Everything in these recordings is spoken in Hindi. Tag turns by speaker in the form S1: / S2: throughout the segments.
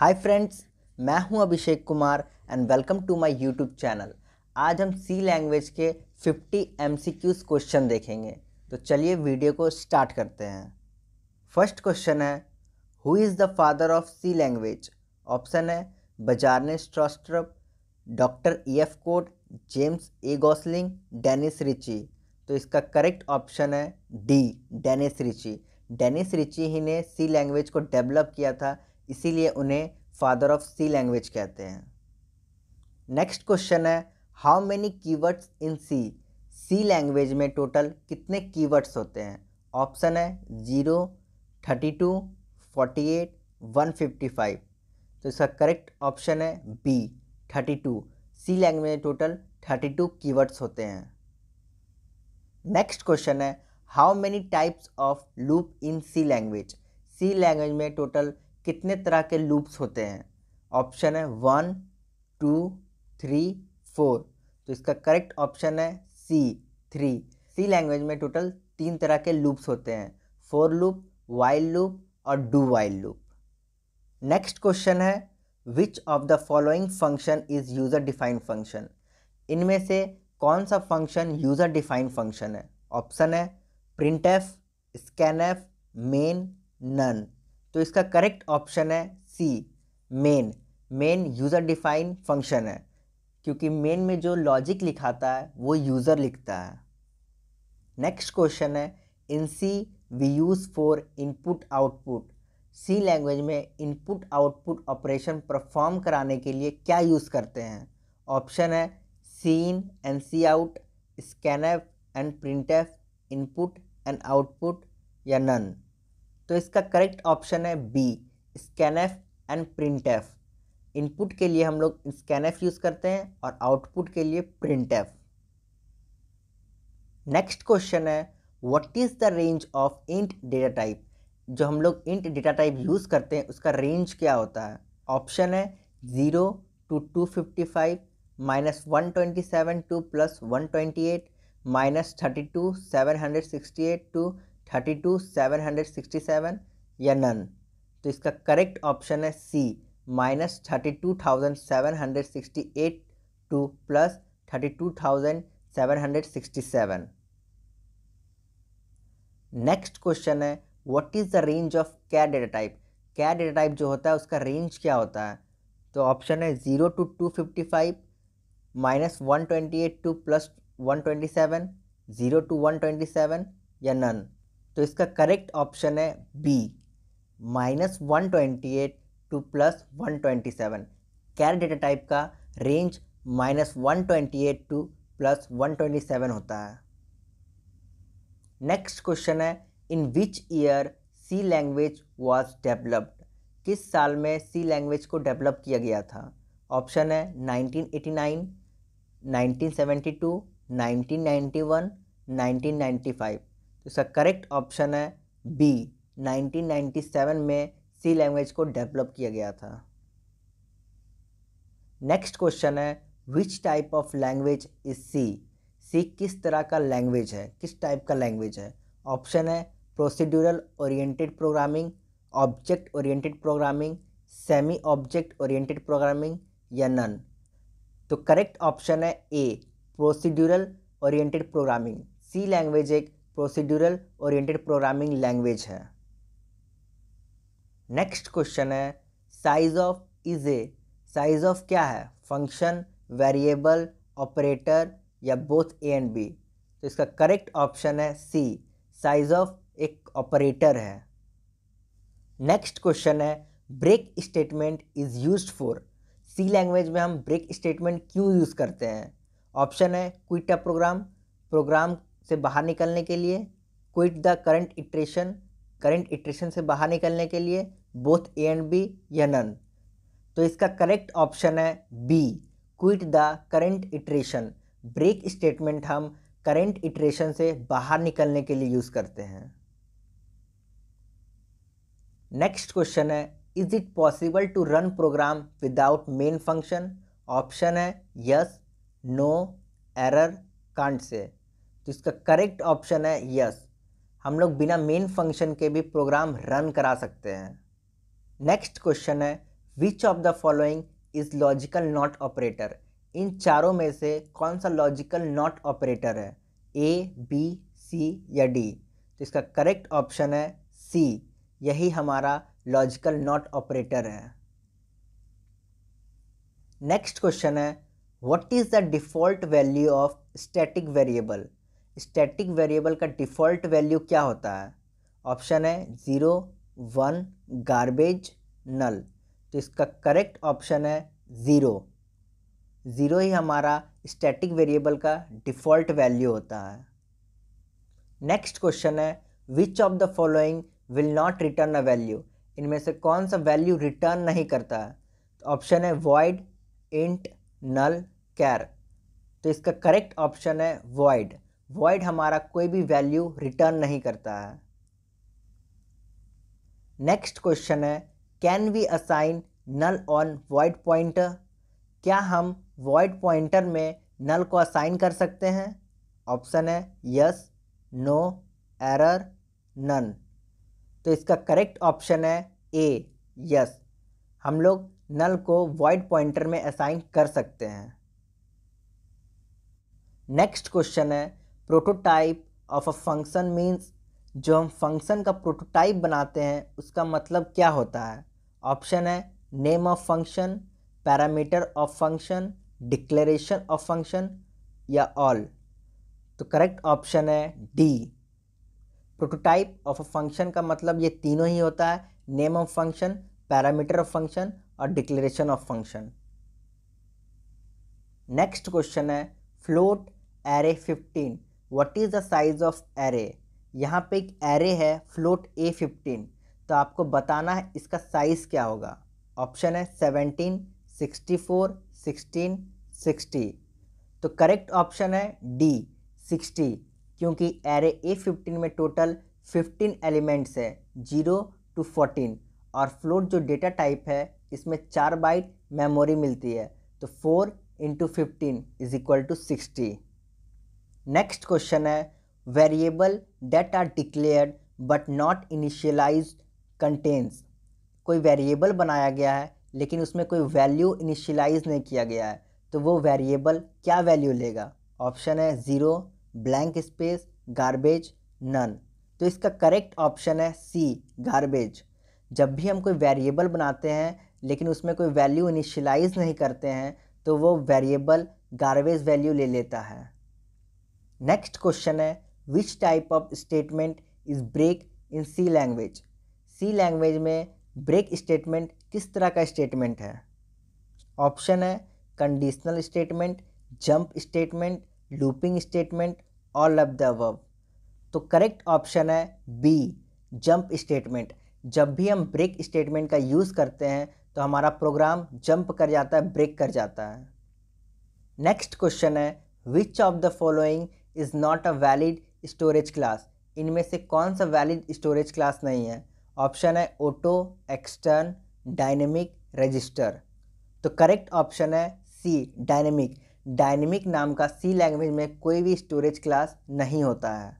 S1: हाय फ्रेंड्स मैं हूं Abhishek Kumar and welcome to my YouTube channel आज हम सी लैंग्वेज के 50 एम क्वेश्चन देखेंगे तो चलिए वीडियो को स्टार्ट करते हैं फर्स्ट क्वेश्चन है who is the father of C language option है Bjarne Stroustrup doctor E F Codd James A Gosling Dennis Ritchie तो इसका करेक्ट ऑप्शन है D Dennis Ritchie Dennis Ritchie ही ने सी लैंग्वेज को डेवलप किया था इसीलिए उन्हें फादर ऑफ सी लैंग्वेज कहते हैं नेक्स्ट क्वेश्चन है how many keywords in C C language में टोटल कितने कीवर्ड्स होते हैं ऑप्शन है zero thirty two forty eight one fifty five तो इसका करेक्ट ऑप्शन है B thirty two C language में टोटल थर्टी टू कीवर्ड्स होते हैं नेक्स्ट क्वेश्चन है how many types of loop in C language C language में टोटल कितने तरह के लूप्स होते हैं ऑप्शन है वन टू थ्री फोर तो इसका करेक्ट ऑप्शन है सी थ्री सी लैंग्वेज में टोटल तीन तरह के लूप्स होते हैं फोर लूप वाइल लूप और do while loop next question है which of the following function is user defined function इनमें से कौन सा फंक्शन यूज़र डिफाइंड फंक्शन है ऑप्शन है printf scanf main none तो इसका करेक्ट ऑप्शन है C main main user define function है क्योंकि मेन में जो लॉजिक लिखाता है वो यूज़र लिखता है नेक्स्ट क्वेश्चन है in C we use for input output C language में इनपुट आउटपुट ऑपरेशन परफॉर्म कराने के लिए क्या यूज़ करते हैं ऑप्शन है cin and cout F and printf input and output या नन तो इसका करेक्ट ऑप्शन है B scanf and F input के लिए हम लोग स्कैनएफ यूज़ करते हैं और आउटपुट के लिए एफ नेक्स्ट क्वेश्चन है what is the range of int data type जो हम लोग इंट डेटा टाइप यूज़ करते हैं उसका रेंज क्या होता है ऑप्शन है zero to two fifty five minus one twenty seven to plus one twenty eight minus thirty two seven hundred sixty eight to thirty two seven hundred sixty seven या नन तो इसका करेक्ट ऑप्शन है C minus thirty two thousand seven hundred sixty eight to plus thirty two thousand seven hundred sixty seven next question है what is the range of क्या डेटा टाइप क्या डेटा टाइप जो होता है उसका रेंज क्या होता है तो ऑप्शन है zero to two fifty five minus one twenty eight to plus one twenty seven zero to one twenty seven या नन तो इसका करेक्ट ऑप्शन है B minus one twenty eight to plus one twenty seven char data type का range minus one twenty eight to plus one twenty seven होता है नेक्स्ट क्वेश्चन है in which year C language was developed किस साल में सी लैंग्वेज को डेवलप किया गया था ऑप्शन है 1989, 1972, 1991, 1995 तो इसका करेक्ट ऑप्शन है बी 1997 में सी लैंग्वेज को डेवलप किया गया था नेक्स्ट क्वेश्चन है which type of language is C C किस तरह का लैंग्वेज है किस टाइप का लैंग्वेज है ऑप्शन है procedural oriented programming object oriented programming semi object oriented programming या नन तो करेक्ट ऑप्शन है A procedural oriented programming C language एक प्रोसीड्यूरल ओरिएंटेड प्रोग्रामिंग लैंग्वेज है नेक्स्ट क्वेश्चन है size of is A size of क्या है फंक्शन वेरिएबल ऑपरेटर या बोथ ए एंड बी तो इसका करेक्ट ऑप्शन है सी साइज ऑफ एक ऑपरेटर है नेक्स्ट क्वेश्चन है break statement is use for C language में हम ब्रेक स्टेटमेंट क्यों यूज़ करते हैं ऑप्शन है क्विटा प्रोग्राम प्रोग्राम से बाहर निकलने के लिए quit the current iteration current iteration से बाहर निकलने के लिए बोथ ए एंड बी या नन तो इसका करेक्ट ऑप्शन है B quit the current iteration break statement हम करंट इट्रेशन से बाहर निकलने के लिए यूज़ करते हैं नेक्स्ट क्वेश्चन है is it possible to run program without main function option है yes no error can't say तो इसका करेक्ट ऑप्शन है यस हम लोग बिना मेन फंक्शन के भी प्रोग्राम रन करा सकते हैं नेक्स्ट क्वेश्चन है which of the following is logical not operator in चारों में से कौन सा लॉजिकल नॉट ऑपरेटर है ए बी सी या डी तो इसका करेक्ट ऑप्शन है सी यही हमारा लॉजिकल नॉट ऑपरेटर है नेक्स्ट क्वेश्चन है what is the default value of static variable static variable का डिफ़ॉल्ट वैल्यू क्या होता है ऑप्शन है ज़ीरो वन गार्बेज नल तो इसका करेक्ट ऑप्शन है ज़ीरो ज़ीरो ही हमारा स्टैटिक वेरिएबल का डिफ़ॉल्ट वैल्यू होता है नेक्स्ट क्वेश्चन है which of the following will not return a value इनमें से कौन सा वैल्यू रिटर्न नहीं करता तो है ऑप्शन है वॉइड इंट नल कैर तो इसका करेक्ट ऑप्शन है वॉइड वॉइड हमारा कोई भी वैल्यू रिटर्न नहीं करता है नेक्स्ट क्वेश्चन है can we assign null on void pointer क्या हम वॉइड पॉइंटर में नल को असाइन कर सकते हैं ऑप्शन है यस नो एरर नन तो इसका करेक्ट ऑप्शन है ए यस हम लोग नल को वॉइड पॉइंटर में असाइन कर सकते हैं नेक्स्ट क्वेश्चन है prototype of a function means जो हम फंक्शन का प्रोटोटाइप बनाते हैं उसका मतलब क्या होता है ऑप्शन है name of function parameter of function declaration of function या ऑल तो करेक्ट ऑप्शन है D prototype of a function का मतलब ये तीनों ही होता है name of function parameter of function और declaration of function next question है float array fifteen what is the size of array यहाँ पे एक एरे है फ्लोट ए फिफ्टीन तो आपको बताना है इसका साइज़ क्या होगा ऑप्शन है seventeen sixty four sixteen sixty तो करेक्ट ऑप्शन है डी सिक्सटी क्योंकि एरे ए फिफ्टीन में टोटल फिफ्टीन एलिमेंट्स है जीरो टू फोर्टीन और फ्लोट जो डेटा टाइप है इसमें चार बाइट मेमोरी मिलती है तो four into fifteen is equal to sixty next question है variable that are declared but not initialize contains कोई वेरिएबल बनाया गया है लेकिन उसमें कोई वैल्यू इनिशियलाइज नहीं किया गया है तो वो वेरिएबल क्या वैल्यू लेगा ऑप्शन है zero blank space garbage none तो इसका करेक्ट ऑप्शन है सी गार्बेज जब भी हम कोई वेरिएबल बनाते हैं लेकिन उसमें कोई वैल्यू इनिशियलाइज नहीं करते हैं तो वो वेरिएबल गार्बेज वैल्यू ले लेता है नेक्स्ट क्वेश्चन है which type of statement is break in C language C language में ब्रेक स्टेटमेंट किस तरह का स्टेटमेंट है ऑप्शन है conditional statement jump statement looping statement all of the above तो करेक्ट ऑप्शन है बी जंप स्टेटमेंट जब भी हम ब्रेक स्टेटमेंट का यूज़ करते हैं तो हमारा प्रोग्राम जंप कर जाता है ब्रेक कर जाता है नेक्स्ट क्वेश्चन है which of the following is not a valid storage class इनमें से कौन सा वैलिड स्टोरेज क्लास नहीं है ऑप्शन है ऑटो एक्सटर्न डायनेमिक रजिस्टर तो करेक्ट ऑप्शन है सी डायनेमिक डायनेमिक नाम का सी लैंग्वेज में कोई भी स्टोरेज क्लास नहीं होता है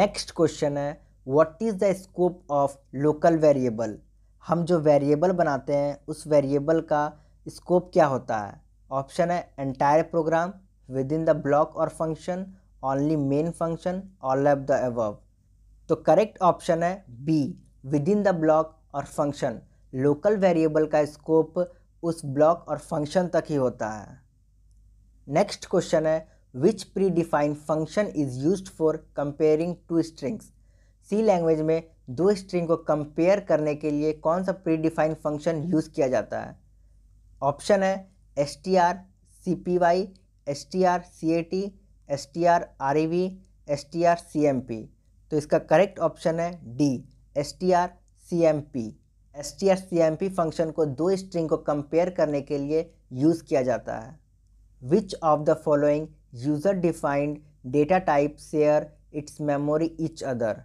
S1: नेक्स्ट क्वेश्चन है what is the scope of local variable हम जो वेरिएबल बनाते हैं उस वेरिएबल का स्कोप क्या होता है ऑप्शन है entire program within the block और function only main function all of the above तो करेक्ट ऑप्शन है B within the block और फंक्शन लोकल वेरिएबल का स्कोप उस ब्लॉक और फंक्शन तक ही होता है नेक्स्ट क्वेश्चन है which predefined function is use for comparing two strings C language में दो स्ट्रिंग को कंपेयर करने के लिए कौन सा प्री डिफाइंड फंक्शन यूज़ किया जाता है ऑप्शन है S T R C P Y S T R C A T S T R R E V S T R C M P तो इसका करेक्ट ऑप्शन है D S T R C M P S T R C M P function को दो स्ट्रिंग को कंपेयर करने के लिए यूज़ किया जाता है which of the following user defined data type share its memory each other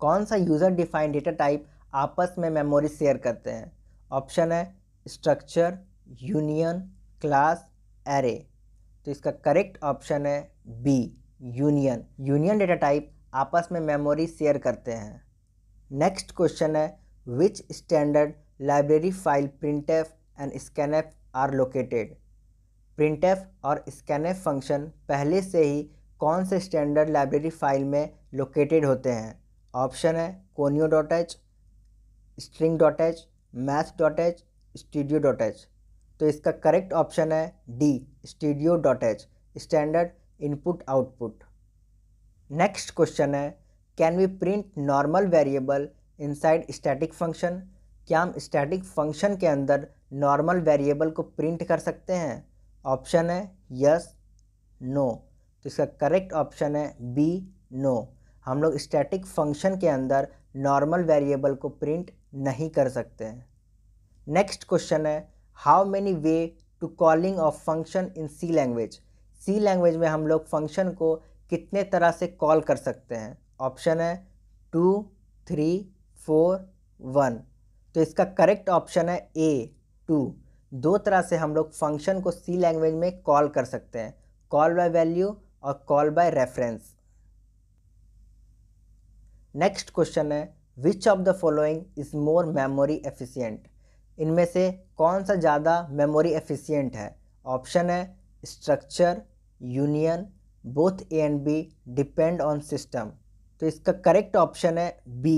S1: कौन सा यूज़र डिफाइंड डेटा टाइप आपस में मेमोरी शेयर करते हैं ऑप्शन है स्ट्रक्चर यूनियन क्लास एरे तो इसका करेक्ट ऑप्शन है B union union data type आपस में मेमोरी शेयर करते हैं नेक्स्ट क्वेश्चन है which standard library file print F and scanf are located print F और स्कैनएफ फंक्शन पहले से ही कौन से स्टैंडर्ड लाइब्रेरी फाइल में लोकेटेड होते हैं ऑप्शन है conio dot H string dot H math dot H studio dot H तो इसका करेक्ट ऑप्शन है D studio dot H standard input output next question है can we print normal variable inside static function क्या हम स्टैटिक फंक्शन के अंदर नॉर्मल वेरिएबल को प्रिंट कर सकते हैं ऑप्शन है यस नो तो इसका करेक्ट ऑप्शन है बी नो हम लोग स्टैटिक फंक्शन के अंदर नॉर्मल वेरिएबल को प्रिंट नहीं कर सकते हैं नेक्स्ट क्वेश्चन है how many way to calling of function in C language C language में हम लोग फंक्शन को कितने तरह से कॉल कर सकते हैं ऑप्शन है टू थ्री फोर वन तो इसका करेक्ट ऑप्शन है ए टू दो तरह से हम लोग फंक्शन को सी लैंग्वेज में कॉल कर सकते हैं कॉल बाय वैल्यू और call by reference next question है which of the following is more memory efficient इनमें से कौन सा ज़्यादा मेमोरी एफिशिएंट है ऑप्शन है structure union both A and B depend on system तो इसका करेक्ट ऑप्शन है बी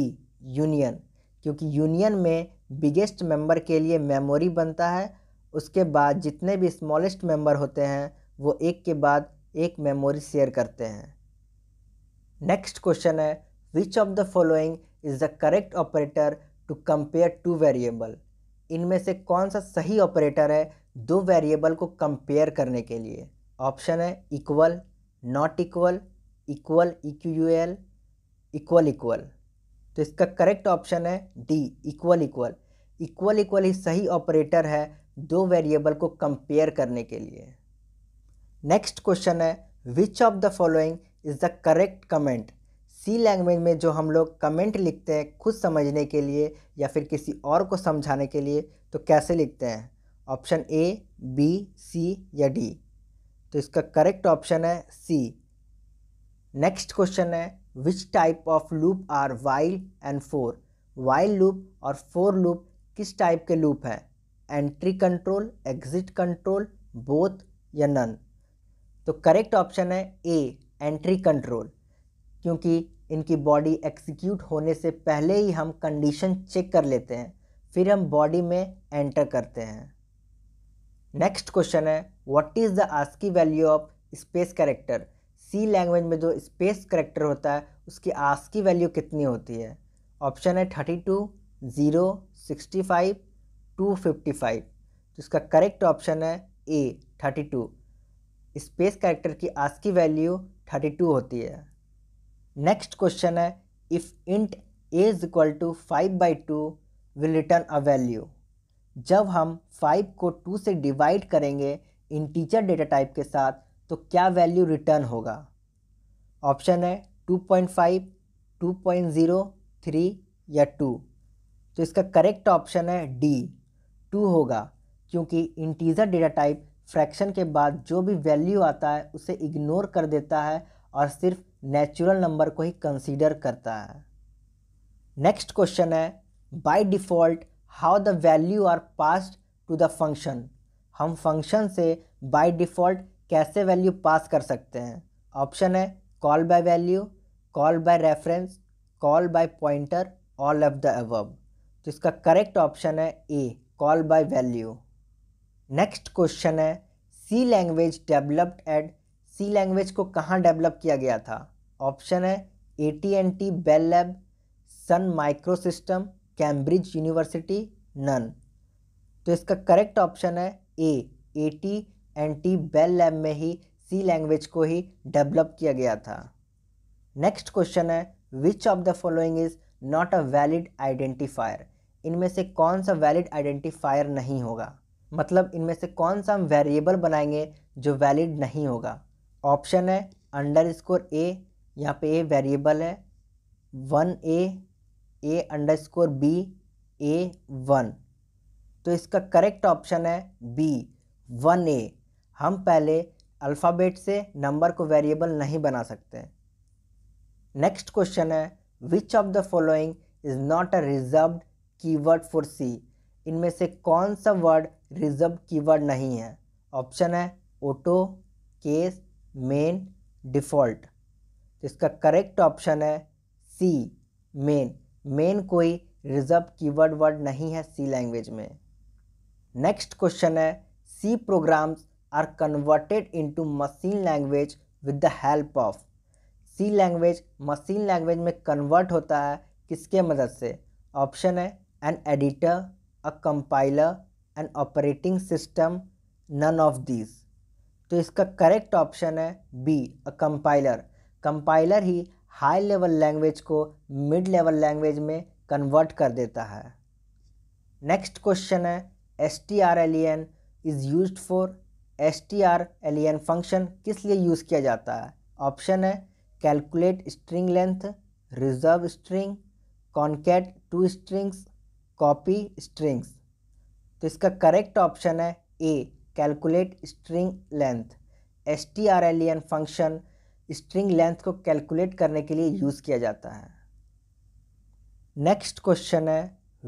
S1: यूनियन क्योंकि यूनियन में बिगेस्ट मेंबर के लिए मेमोरी बनता है उसके बाद जितने भी स्मॉलेस्ट मेंबर होते हैं वो एक के बाद एक मेमोरी शेयर करते हैं नेक्स्ट क्वेश्चन है which of the following is the correct operator to compare two variable इनमें से कौन सा सही ऑपरेटर है दो वेरिएबल को कंपेयर करने के लिए ऑप्शन है equal not equal equal equal equal equal तो इसका करेक्ट ऑप्शन है D equal equal equal equal ही सही ऑपरेटर है दो वेरिएबल को कंपेयर करने के लिए नेक्स्ट क्वेश्चन है which of the following is the correct comment C language में जो हम लोग कमेंट लिखते हैं खुद समझने के लिए या फिर किसी और को समझाने के लिए तो कैसे लिखते हैं ऑप्शन ए बी सी या डी तो इसका करेक्ट ऑप्शन है सी नेक्स्ट क्वेश्चन है which type of loop are while and for while loop और फोर लूप किस टाइप के लूप हैं entry control exit control both या नन तो करेक्ट ऑप्शन है ए एंट्री कंट्रोल क्योंकि इनकी बॉडी एक्सिक्यूट होने से पहले ही हम कंडीशन चेक कर लेते हैं फिर हम बॉडी में एंटर करते हैं नेक्स्ट क्वेश्चन है what is the ASCII value of space character C language में जो स्पेस करेक्टर होता है उसकी आस्की वैल्यू कितनी होती है ऑप्शन है thirty two zero sixty five two fifty five तो इसका करेक्ट ऑप्शन है A thirty two space character की आस्की वैल्यू थर्टी टू होती है नेक्स्ट क्वेश्चन है if int A is equal to five by two will return a value जब हम फाइव को टू से डिवाइड करेंगे इंटीजर डेटा टाइप के साथ तो क्या वैल्यू रिटर्न होगा ऑप्शन है two point five two point zero three या टू तो इसका करेक्ट ऑप्शन है डी टू होगा क्योंकि इंटीजर डेटा टाइप फ्रैक्शन के बाद जो भी वैल्यू आता है उसे इग्नोर कर देता है और सिर्फ नेचुरल नंबर को ही कंसीडर करता है नेक्स्ट क्वेश्चन है by default how the value are passed to the function हम फंक्शन से बाय डिफ़ॉल्ट कैसे वैल्यू पास कर सकते हैं ऑप्शन है call by value call by reference call by pointer all of the above तो इसका करेक्ट ऑप्शन है A call by value next question है C language developed at C language को कहाँ डेवलप किया गया था ऑप्शन है ए T N T Bell lab Sun micro system Cambridge university none तो इसका करेक्ट ऑप्शन है A A T N T Bell lab में ही सी लैंग्वेज को ही डेवलप किया गया था नेक्स्ट क्वेश्चन है which of the following is not a valid identifier इनमें से कौन सा वैलिड आइडेंटिफायर नहीं होगा मतलब इनमें से कौन सा हम वेरिएबल बनाएंगे जो वैलिड नहीं होगा ऑप्शन है अंडर स्कोर ए यहाँ पे ए वेरिएबल है one A A underscore B A one तो इसका करेक्ट ऑप्शन है बी वन ए हम पहले अल्फ़ाबेट से नंबर को वेरिएबल नहीं बना सकते नेक्स्ट क्वेश्चन है which of the following is not a reserve keyword for C इनमें से कौन सा वर्ड रिजर्व कीवर्ड नहीं है ऑप्शन है ऑटो केस मेन डिफ़ॉल्ट तो इसका करेक्ट ऑप्शन है सी मेन मेन कोई रिजर्व कीवर्ड वर्ड नहीं है सी लैंग्वेज में नेक्स्ट क्वेश्चन है C programs are converted into machine language with the help of C language machine language में कन्वर्ट होता है किसके मदद से ऑप्शन है an editor a compiler an operating system none of these तो इसका करेक्ट ऑप्शन है बी अ कंपाइलर कंपाइलर ही हाई लेवल लैंग्वेज को मिड लेवल लैंग्वेज में कन्वर्ट कर देता है नेक्स्ट क्वेश्चन है S T R L N is use for S T R L N function किस लिए यूज़ किया जाता है ऑप्शन है calculate string length reserve string concat two strings copy strings तो इसका करेक्ट ऑप्शन है A calculate string length S T R L N function string length को कैलकुलेट करने के लिए यूज़ किया जाता है नेक्स्ट क्वेश्चन है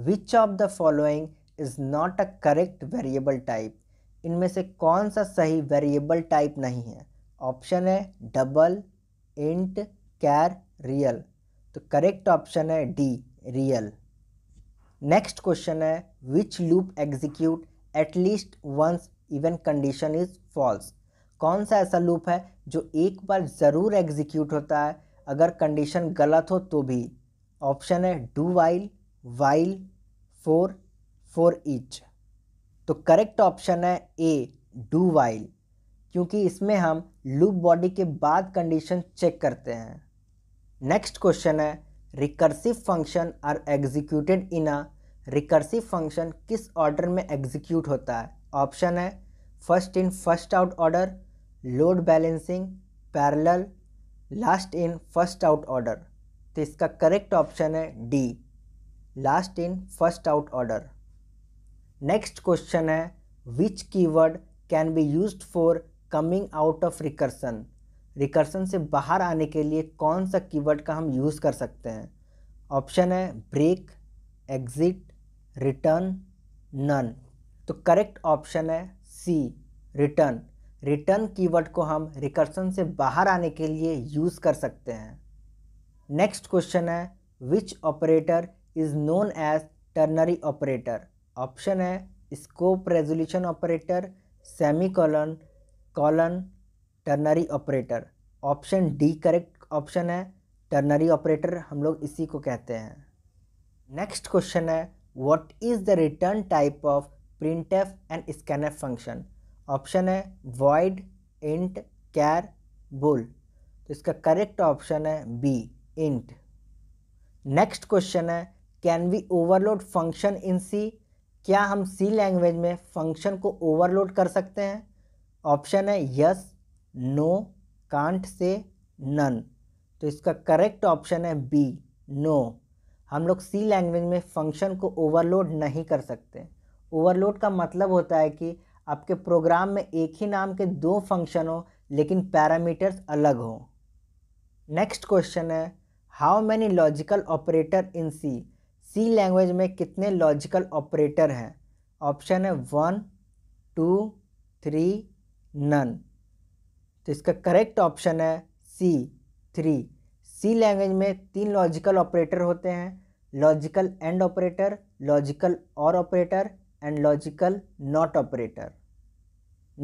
S1: which of the following is not a correct variable type इनमें से कौन सा सही वेरिएबल टाइप नहीं है ऑप्शन है डबल इंट कैर रियल तो करेक्ट ऑप्शन है डी रियल नेक्स्ट क्वेश्चन है which loop execute at least once even condition is false कौन सा ऐसा लूप है जो एक बार ज़रूर एग्जीक्यूट होता है अगर कंडीशन गलत हो तो भी ऑप्शन है do while while for for each तो करेक्ट ऑप्शन है ए डू वाइल क्योंकि इसमें हम लूप बॉडी के बाद कंडीशन चेक करते हैं नेक्स्ट क्वेश्चन है recursive function are executed in a recursive function किस ऑर्डर में एग्जीक्यूट होता है ऑप्शन है first in first out order load balancing parallel last in first out order तो इसका करेक्ट ऑप्शन है D last in first out order next question है which keyword can be used for coming out of recursion recursion से बाहर आने के लिए कौन सा कीवर्ड का हम यूज़ कर सकते हैं ऑप्शन है ब्रेक एग्ज़िट रिटर्न नन तो करेक्ट ऑप्शन है सी रिटर्न रिटर्न कीवर्ड को हम रिकर्सन से बाहर आने के लिए यूज़ कर सकते हैं नेक्स्ट क्वेश्चन है which operator is known as ternary operator option है scope resolution operator semicolon colon ternary operator option D correct option है टर्नरी ऑपरेटर हम लोग इसी को कहते हैं नेक्स्ट क्वेश्चन है what is the return type of print F and scan F function option है वॉइड इंट कैर बुल तो इसका करेक्ट ऑप्शन है बी इंट नेक्स्ट क्वेश्चन है can we overload function in सी क्या हम सी लैंग्वेज में फंक्शन को ओवरलोड कर सकते हैं ऑप्शन है yes no can't say none तो इसका करेक्ट ऑप्शन है बी नो no. हम लोग सी लैंग्वेज में फंक्शन को ओवरलोड नहीं कर सकते ओवरलोड का मतलब होता है कि आपके प्रोग्राम में एक ही नाम के दो फंक्शन हो लेकिन पैरामीटर्स अलग हों नेक्स्ट क्वेश्चन है how many logical operator in C C language में कितने लॉजिकल ऑपरेटर हैं ऑप्शन है वन टू थ्री नन तो इसका करेक्ट ऑप्शन है सी थ्री सी लैंग्वेज में तीन लॉजिकल ऑपरेटर होते हैं लॉजिकल एंड ऑपरेटर लॉजिकल और operator and logical not operator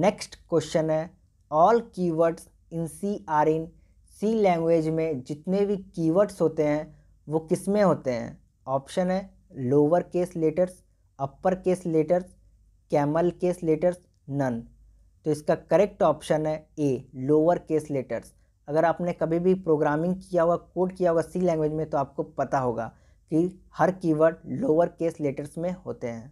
S1: next question है all keywords in C are in C language में जितने भी कीवर्ड्स होते हैं वो किस में होते हैं ऑप्शन है lower case letters upper case letters camel case letters none तो इसका करेक्ट ऑप्शन है ए लोअर केस लेटर्स अगर आपने कभी भी प्रोग्रामिंग किया हुआ कोड किया हुआ सी लैंग्वेज में तो आपको पता होगा कि हर कीवर्ड लोअर केस लेटर्स में होते हैं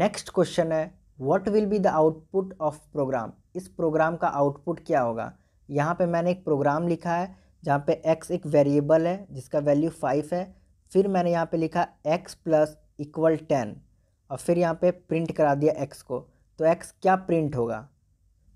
S1: नेक्स्ट क्वेश्चन है what will be the output of program इस प्रोग्राम का आउटपुट क्या होगा यहाँ पे मैंने एक प्रोग्राम लिखा है जहाँ पे एक्स एक वेरिएबल है जिसका वैल्यू फाइव है फिर मैंने यहाँ पे लिखा एक्स प्लस इक्वल टेन और फिर यहाँ पे प्रिंट करा दिया एक्स को तो एक्स क्या प्रिंट होगा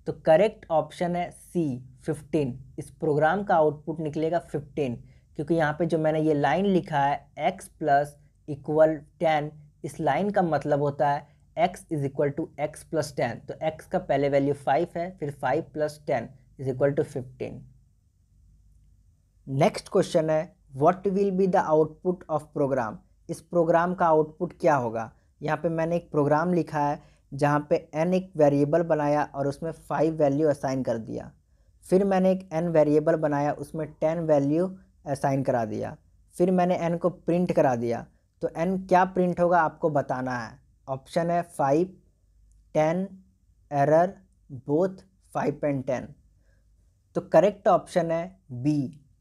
S1: तो करेक्ट ऑप्शन है सी फिफ्टीन इस प्रोग्राम का आउटपुट निकलेगा फिफ्टीन क्योंकि यहाँ पे जो मैंने ये लाइन लिखा है एक्स प्लस इक्वल टेन इस लाइन का मतलब होता है x is equal to X plus ten तो x का पहले वैल्यू फाइव है फिर five plus ten is equal to fifteen next question है what will be the output of program इस प्रोग्राम का आउटपुट क्या होगा यहाँ पे मैंने एक प्रोग्राम लिखा है जहाँ पे n एक वेरिएबल बनाया और उसमें फाइव वैल्यू असाइन कर दिया फिर मैंने एक n वेरिएबल बनाया उसमें टेन वैल्यू असाइन करा दिया फिर मैंने n को प्रिंट करा दिया तो n क्या प्रिंट होगा आपको बताना है ऑप्शन है five ten error both five and ten तो करेक्ट ऑप्शन है बी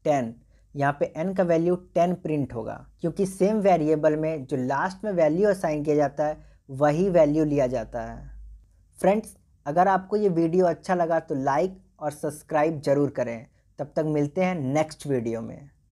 S1: टेन यहाँ पे एन का वैल्यू टेन प्रिंट होगा क्योंकि सेम वेरिएबल में जो लास्ट में वैल्यू असाइन किया जाता है वही वैल्यू लिया जाता है फ्रेंड्स अगर आपको ये वीडियो अच्छा लगा तो लाइक और सब्सक्राइब ज़रूर करें तब तक मिलते हैं नेक्स्ट वीडियो में